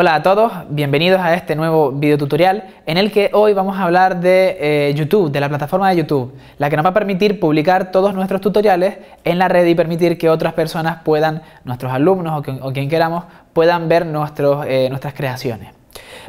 Hola a todos, bienvenidos a este nuevo video tutorial en el que hoy vamos a hablar de eh, YouTube, de la plataforma de YouTube, la que nos va a permitir publicar todos nuestros tutoriales en la red y permitir que otras personas puedan, nuestros alumnos o, quien queramos, puedan ver eh, nuestras creaciones.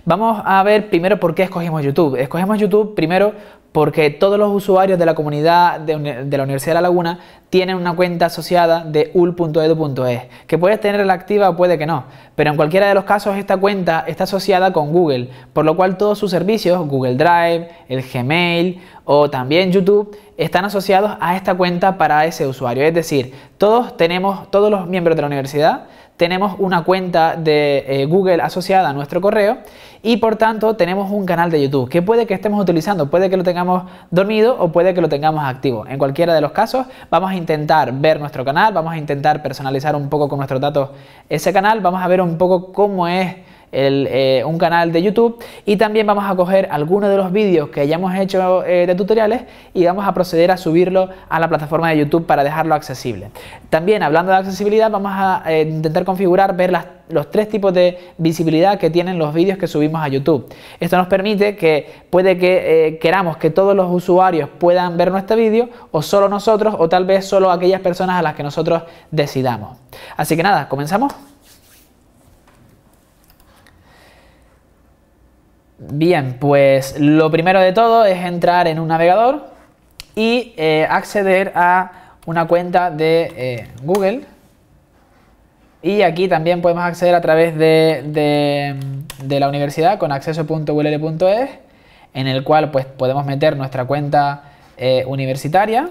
Vamos a ver primero por qué escogimos YouTube. Escogemos YouTube primero porque todos los usuarios de la comunidad de, la Universidad de La Laguna tienen una cuenta asociada de ul.edu.es, que puedes tenerla activa o puede que no, pero en cualquiera de los casos esta cuenta está asociada con Google, por lo cual todos sus servicios, Google Drive, el Gmail o también YouTube están asociados a esta cuenta para ese usuario. Es decir, todos tenemos, todos los miembros de la universidad tenemos una cuenta de eh, Google asociada a nuestro correo y por tanto tenemos un canal de YouTube que puede que estemos utilizando, puede que lo tengamos dormido o puede que lo tengamos activo. En cualquiera de los casos vamos a intentar ver nuestro canal, vamos a intentar personalizar un poco con nuestros datos ese canal, vamos a ver un poco cómo es eh, un canal de YouTube y también vamos a coger algunos de los vídeos que hayamos hecho eh, de tutoriales y vamos a proceder a subirlo a la plataforma de YouTube para dejarlo accesible. También hablando de accesibilidad vamos a eh, intentar configurar, ver los tres tipos de visibilidad que tienen los vídeos que subimos a YouTube. Esto nos permite que puede que queramos que todos los usuarios puedan ver nuestro vídeo o solo nosotros o tal vez solo aquellas personas a las que nosotros decidamos. Así que nada, comenzamos. Bien, pues lo primero de todo es entrar en un navegador y eh, acceder a una cuenta de eh, Google. Y aquí también podemos acceder a través de, la universidad con acceso.ull.es, en el cual pues podemos meter nuestra cuenta eh, universitaria,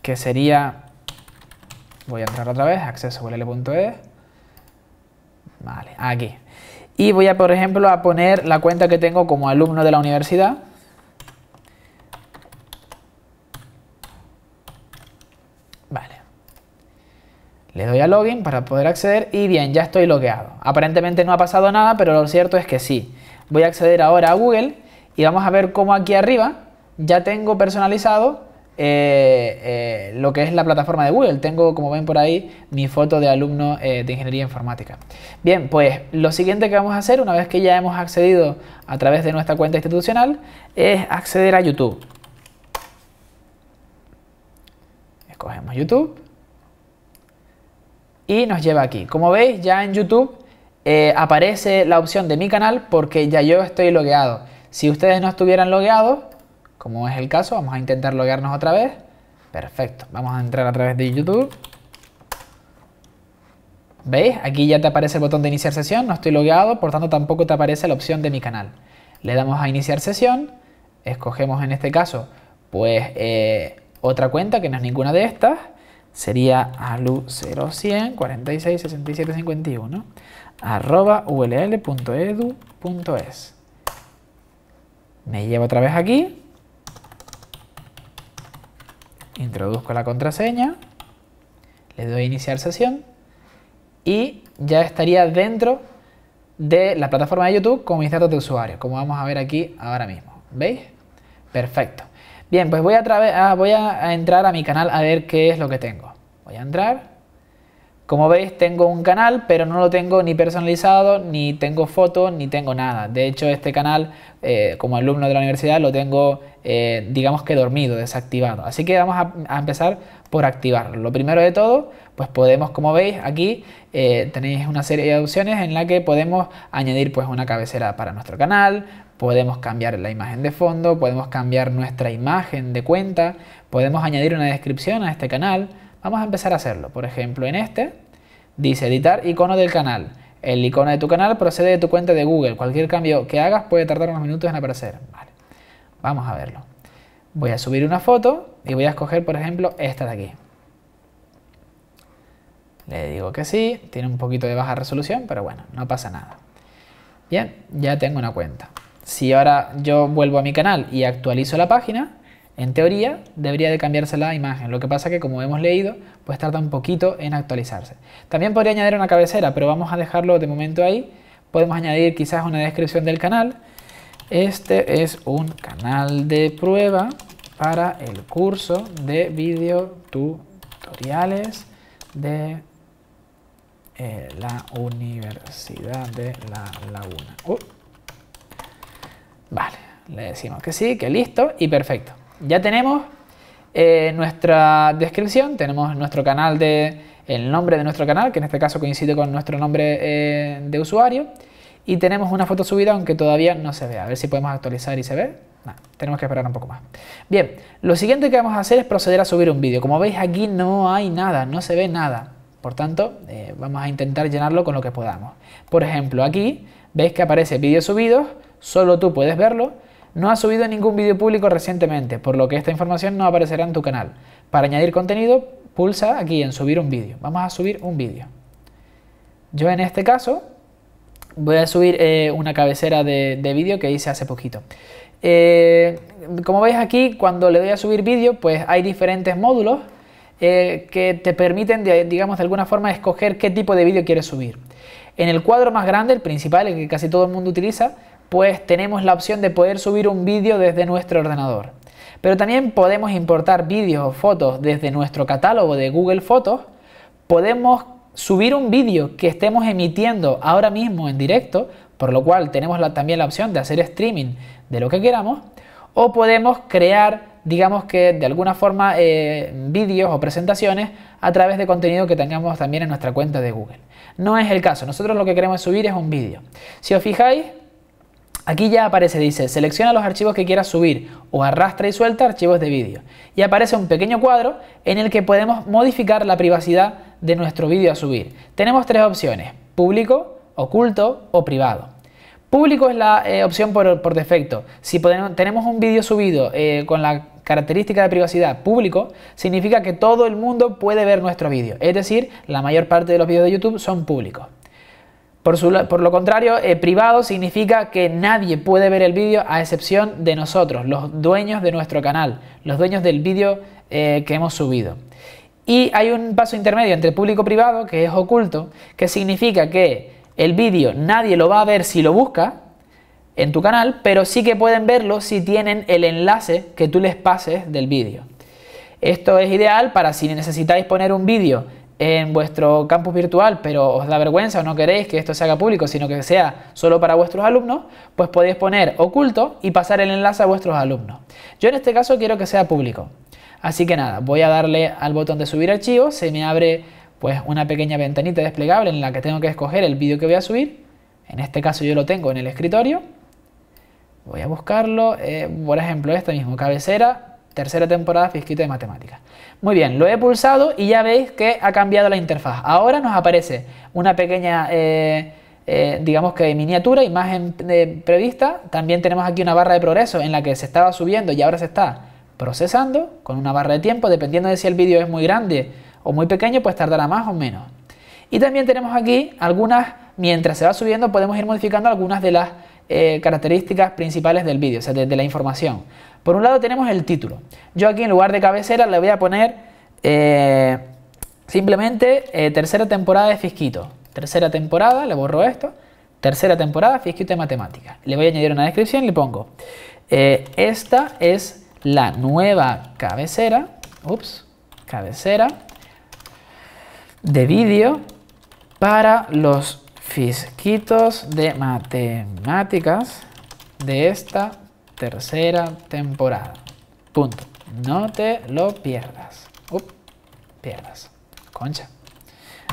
que sería, voy a entrar otra vez, acceso.ull.es, vale, aquí. Y voy a, por ejemplo, a poner la cuenta que tengo como alumno de la universidad. Vale. Le doy a login para poder acceder y bien, ya estoy logueado. Aparentemente no ha pasado nada, pero lo cierto es que sí. Voy a acceder ahora a Google y vamos a ver cómo aquí arriba ya tengo personalizado eh, eh, lo que es la plataforma de Google. Tengo, como ven por ahí, mi foto de alumno eh, de ingeniería informática. Bien, pues lo siguiente que vamos a hacer, una vez que ya hemos accedido a través de nuestra cuenta institucional, es acceder a YouTube. Escogemos YouTube. Y nos lleva aquí. Como veis, ya en YouTube aparece la opción de mi canal porque ya yo estoy logueado. Si ustedes no estuvieran logueados, como es el caso. Vamos a intentar loguearnos otra vez. Perfecto. Vamos a entrar a través de YouTube. ¿Veis? Aquí ya te aparece el botón de iniciar sesión. No estoy logueado, por tanto tampoco te aparece la opción de mi canal. Le damos a iniciar sesión. Escogemos en este caso, pues, eh, otra cuenta que no es ninguna de estas. Sería alu 0100 arroba ull.edu.es. Me llevo otra vez aquí Introduzco la contraseña, le doy a iniciar sesión y ya estaría dentro de la plataforma de YouTube con mis datos de usuario, como vamos a ver aquí ahora mismo. ¿Veis? Perfecto. Bien, pues voy a, ah, voy a entrar a mi canal a ver qué es lo que tengo. Voy a entrar. Como veis tengo un canal pero no lo tengo ni personalizado, ni tengo fotos, ni tengo nada. De hecho este canal eh, como alumno de la universidad lo tengo eh, digamos que dormido, desactivado. Así que vamos a, empezar por activarlo. Lo primero de todo pues podemos como veis aquí eh, tenéis una serie de opciones en la que podemos añadir pues una cabecera para nuestro canal, podemos cambiar la imagen de fondo, podemos cambiar nuestra imagen de cuenta, podemos añadir una descripción a este canal. Vamos a empezar a hacerlo. Por ejemplo, en este Dice editar icono del canal. El icono de tu canal procede de tu cuenta de Google. Cualquier cambio que hagas puede tardar unos minutos en aparecer. Vamos a verlo. Voy a subir una foto y voy a escoger, por ejemplo, esta de aquí. Le digo que sí, tiene un poquito de baja resolución, pero bueno, no pasa nada. Bien, ya tengo una cuenta. Si ahora yo vuelvo a mi canal y actualizo la página, en teoría, debería de cambiarse la imagen, lo que pasa que como hemos leído, pues tarda un poquito en actualizarse. También podría añadir una cabecera, pero vamos a dejarlo de momento ahí. Podemos añadir quizás una descripción del canal. Este es un canal de prueba para el curso de videotutoriales de eh, la Universidad de La Laguna. Uh. Vale, le decimos que sí, que listo y perfecto ya tenemos eh, nuestra descripción, tenemos nuestro canal de, el nombre de nuestro canal, que en este caso coincide con nuestro nombre eh, de usuario, y tenemos una foto subida aunque todavía no se ve. A ver si podemos actualizar y se ve. No, tenemos que esperar un poco más. Bien, lo siguiente que vamos a hacer es proceder a subir un vídeo. Como veis aquí no hay nada, no se ve nada. Por tanto, eh, vamos a intentar llenarlo con lo que podamos. Por ejemplo, aquí veis que aparece vídeos subidos, solo tú puedes verlo no ha subido ningún vídeo público recientemente, por lo que esta información no aparecerá en tu canal. Para añadir contenido, pulsa aquí en subir un vídeo. Vamos a subir un vídeo. Yo en este caso voy a subir eh, una cabecera de, vídeo que hice hace poquito. Eh, como veis aquí, cuando le doy a subir vídeo, pues hay diferentes módulos eh, que te permiten, digamos, de alguna forma escoger qué tipo de vídeo quieres subir. En el cuadro más grande, el principal, el que casi todo el mundo utiliza, pues tenemos la opción de poder subir un vídeo desde nuestro ordenador. Pero también podemos importar vídeos o fotos desde nuestro catálogo de Google Fotos. Podemos subir un vídeo que estemos emitiendo ahora mismo en directo, por lo cual tenemos también la opción de hacer streaming de lo que queramos. O podemos crear, digamos que de alguna forma, eh, vídeos o presentaciones a través de contenido que tengamos también en nuestra cuenta de Google. No es el caso, nosotros lo que queremos subir es un vídeo. Si os fijáis, Aquí ya aparece, dice, selecciona los archivos que quieras subir o arrastra y suelta archivos de vídeo. Y aparece un pequeño cuadro en el que podemos modificar la privacidad de nuestro vídeo a subir. Tenemos tres opciones, público, oculto o privado. Público es la eh, opción por, defecto. Si tenemos un vídeo subido eh, con la característica de privacidad público, significa que todo el mundo puede ver nuestro vídeo. Es decir, la mayor parte de los vídeos de YouTube son públicos. Por, lo contrario, eh, privado significa que nadie puede ver el vídeo a excepción de nosotros, los dueños de nuestro canal, los dueños del vídeo eh, que hemos subido. Y hay un paso intermedio entre público-privado, que es oculto, que significa que el vídeo nadie lo va a ver si lo busca en tu canal, pero sí que pueden verlo si tienen el enlace que tú les pases del vídeo. Esto es ideal para si necesitáis poner un vídeo en vuestro campus virtual, pero os da vergüenza o no queréis que esto se haga público, sino que sea solo para vuestros alumnos, pues podéis poner oculto y pasar el enlace a vuestros alumnos. Yo en este caso quiero que sea público. Así que nada, voy a darle al botón de subir archivo, se me abre pues una pequeña ventanita desplegable en la que tengo que escoger el vídeo que voy a subir. En este caso yo lo tengo en el escritorio. Voy a buscarlo, eh, por ejemplo, este mismo, cabecera, tercera temporada Fisquito de Matemáticas. Muy bien, lo he pulsado y ya veis que ha cambiado la interfaz. Ahora nos aparece una pequeña, eh, eh, digamos que miniatura, imagen eh, prevista. También tenemos aquí una barra de progreso en la que se estaba subiendo y ahora se está procesando con una barra de tiempo. Dependiendo de si el vídeo es muy grande o muy pequeño, pues tardará más o menos. Y también tenemos aquí algunas mientras se va subiendo podemos ir modificando algunas de las eh, características principales del vídeo, o sea, de, la información. Por un lado tenemos el título. Yo aquí en lugar de cabecera le voy a poner eh, simplemente eh, tercera temporada de Fisquito. Tercera temporada, le borro esto. Tercera temporada, Fisquito de matemática. Le voy a añadir una descripción y le pongo. esta es la nueva cabecera. Ups, cabecera de vídeo para los Fisquitos de Matemáticas de esta tercera temporada. Punto. No te lo pierdas. pierdas. Concha.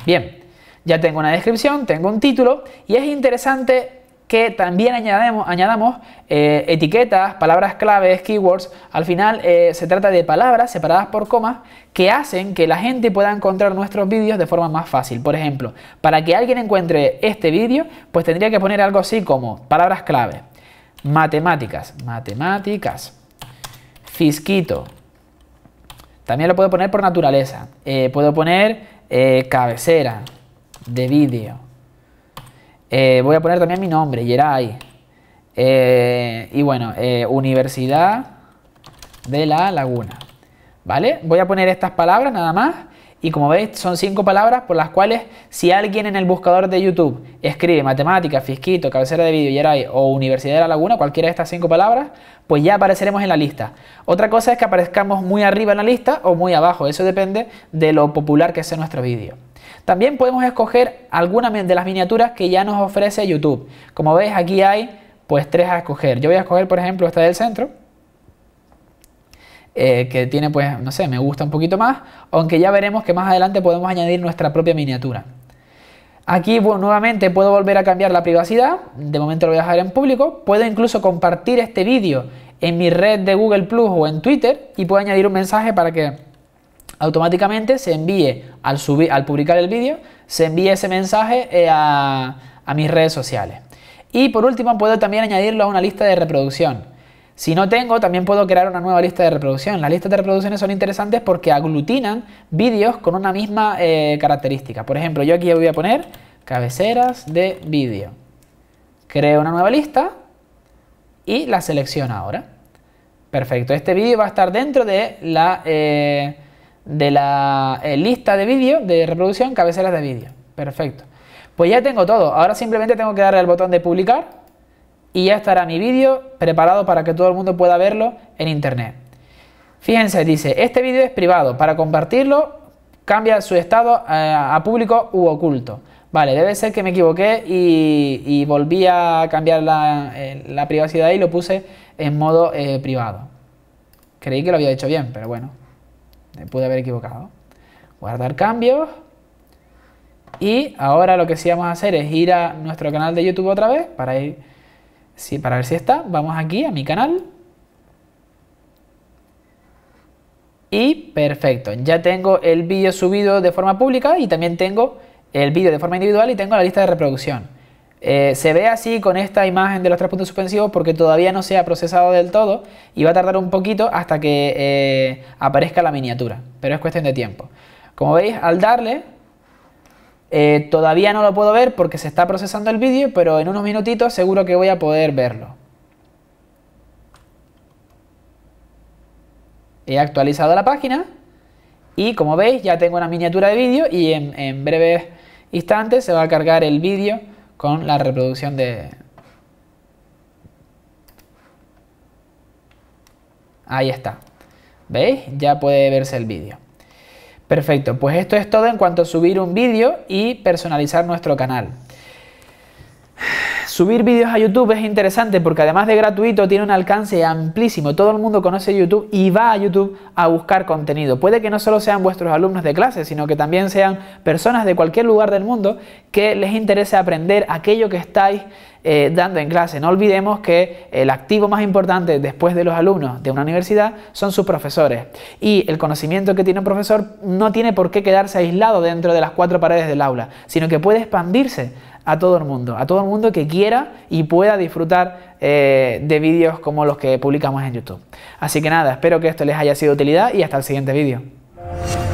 Bien, ya tengo una descripción, tengo un título y es interesante que también añadamos, eh, etiquetas, palabras claves, keywords. Al final eh, se trata de palabras separadas por comas que hacen que la gente pueda encontrar nuestros vídeos de forma más fácil. Por ejemplo, para que alguien encuentre este vídeo, pues tendría que poner algo así como palabras clave, matemáticas, matemáticas, fisquito. También lo puedo poner por naturaleza. Eh, puedo poner cabecera de vídeo. Eh, voy a poner también mi nombre, Yeray. Eh, y bueno, eh, Universidad de La Laguna. ¿Vale? Voy a poner estas palabras nada más. Y como veis, son cinco palabras por las cuales si alguien en el buscador de YouTube escribe matemática, fisquito, cabecera de vídeo, Yeray o Universidad de La Laguna, cualquiera de estas cinco palabras, pues ya apareceremos en la lista. Otra cosa es que aparezcamos muy arriba en la lista o muy abajo. Eso depende de lo popular que sea nuestro vídeo. También podemos escoger alguna de las miniaturas que ya nos ofrece YouTube. Como veis, aquí hay pues tres a escoger. Yo voy a escoger, por ejemplo, esta del centro. Eh, que tiene, pues, no sé, me gusta un poquito más. Aunque ya veremos que más adelante podemos añadir nuestra propia miniatura. Aquí bueno, nuevamente puedo volver a cambiar la privacidad, de momento lo voy a dejar en público, puedo incluso compartir este vídeo en mi red de Google Plus o en Twitter y puedo añadir un mensaje para que automáticamente se envíe al, al publicar el vídeo, se envíe ese mensaje eh, a, mis redes sociales. Y por último puedo también añadirlo a una lista de reproducción. Si no tengo, también puedo crear una nueva lista de reproducción. Las listas de reproducciones son interesantes porque aglutinan vídeos con una misma eh, característica. Por ejemplo, yo aquí voy a poner cabeceras de vídeo. Creo una nueva lista y la selecciono ahora. Perfecto, este vídeo va a estar dentro de la eh, de la eh, lista de vídeo de reproducción, cabeceras de vídeo. Perfecto. Pues ya tengo todo. Ahora simplemente tengo que darle al botón de publicar y ya estará mi vídeo preparado para que todo el mundo pueda verlo en internet. Fíjense, dice, este vídeo es privado. Para compartirlo, cambia su estado eh, a público u oculto. Vale, debe ser que me equivoqué y, volví a cambiar eh, la, privacidad y lo puse en modo privado. Creí que lo había hecho bien, pero bueno me pude haber equivocado. Guardar cambios. Y ahora lo que sí vamos a hacer es ir a nuestro canal de YouTube otra vez para, ir, sí, para ver si está. Vamos aquí a mi canal. Y perfecto, ya tengo el vídeo subido de forma pública y también tengo el vídeo de forma individual y tengo la lista de reproducción. Eh, se ve así con esta imagen de los tres puntos suspensivos porque todavía no se ha procesado del todo y va a tardar un poquito hasta que eh, aparezca la miniatura, pero es cuestión de tiempo. Como veis, al darle, eh, todavía no lo puedo ver porque se está procesando el vídeo, pero en unos minutitos seguro que voy a poder verlo. He actualizado la página y como veis ya tengo una miniatura de vídeo y en, en breves instantes se va a cargar el vídeo con la reproducción de... Ahí está. ¿Veis? Ya puede verse el vídeo. Perfecto, pues esto es todo en cuanto a subir un vídeo y personalizar nuestro canal. Subir vídeos a YouTube es interesante porque además de gratuito tiene un alcance amplísimo. Todo el mundo conoce YouTube y va a YouTube a buscar contenido. Puede que no solo sean vuestros alumnos de clase, sino que también sean personas de cualquier lugar del mundo que les interese aprender aquello que estáis eh, dando en clase. No olvidemos que el activo más importante después de los alumnos de una universidad son sus profesores. Y el conocimiento que tiene un profesor no tiene por qué quedarse aislado dentro de las cuatro paredes del aula, sino que puede expandirse a todo el mundo, a todo el mundo que quiera y pueda disfrutar eh, de vídeos como los que publicamos en YouTube. Así que nada, espero que esto les haya sido de utilidad y hasta el siguiente vídeo.